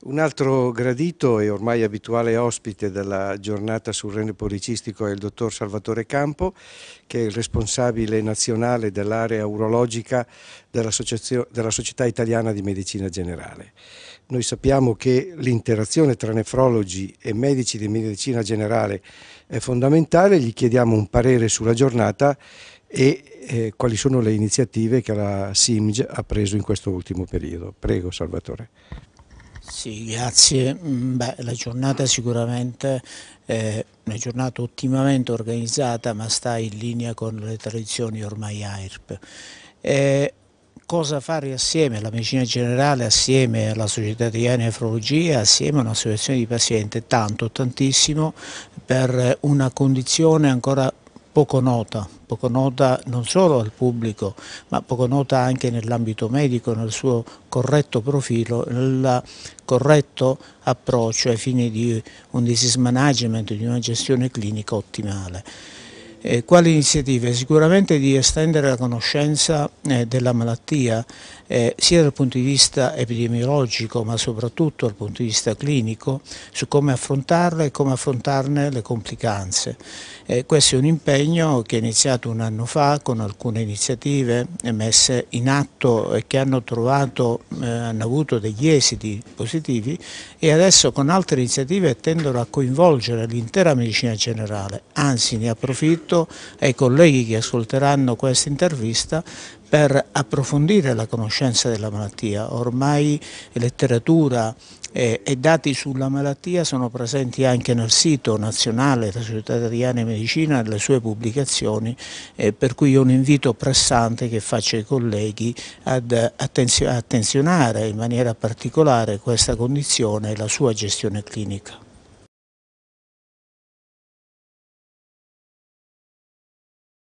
Un altro gradito e ormai abituale ospite della giornata sul rene policistico è il dottor Salvatore Campo, che è il responsabile nazionale dell'area urologica della, della Società Italiana di Medicina Generale. Noi sappiamo che l'interazione tra nefrologi e medici di medicina generale è fondamentale, gli chiediamo un parere sulla giornata e eh, quali sono le iniziative che la SIMG ha preso in questo ultimo periodo. Prego Salvatore. Sì, grazie. Mm, beh, la giornata sicuramente è una giornata ottimamente organizzata ma sta in linea con le tradizioni ormai AIRP. E cosa fare assieme alla medicina generale, assieme alla società italiana di nefrologia, assieme a un'associazione di pazienti? Tanto, tantissimo per una condizione ancora più poco nota, poco nota non solo al pubblico, ma poco nota anche nell'ambito medico, nel suo corretto profilo, nel corretto approccio ai fini di un disease management, di una gestione clinica ottimale. Eh, quali iniziative? Sicuramente di estendere la conoscenza eh, della malattia eh, sia dal punto di vista epidemiologico ma soprattutto dal punto di vista clinico su come affrontarla e come affrontarne le complicanze. Eh, questo è un impegno che è iniziato un anno fa con alcune iniziative messe in atto e che hanno, trovato, eh, hanno avuto degli esiti positivi e adesso con altre iniziative tendono a coinvolgere l'intera medicina generale, anzi ne approfitto soprattutto ai colleghi che ascolteranno questa intervista per approfondire la conoscenza della malattia. Ormai letteratura e, e dati sulla malattia sono presenti anche nel sito nazionale della Società Italiana di Medicina, nelle sue pubblicazioni, eh, per cui è un invito pressante che faccio ai colleghi ad attenzio attenzionare in maniera particolare questa condizione e la sua gestione clinica.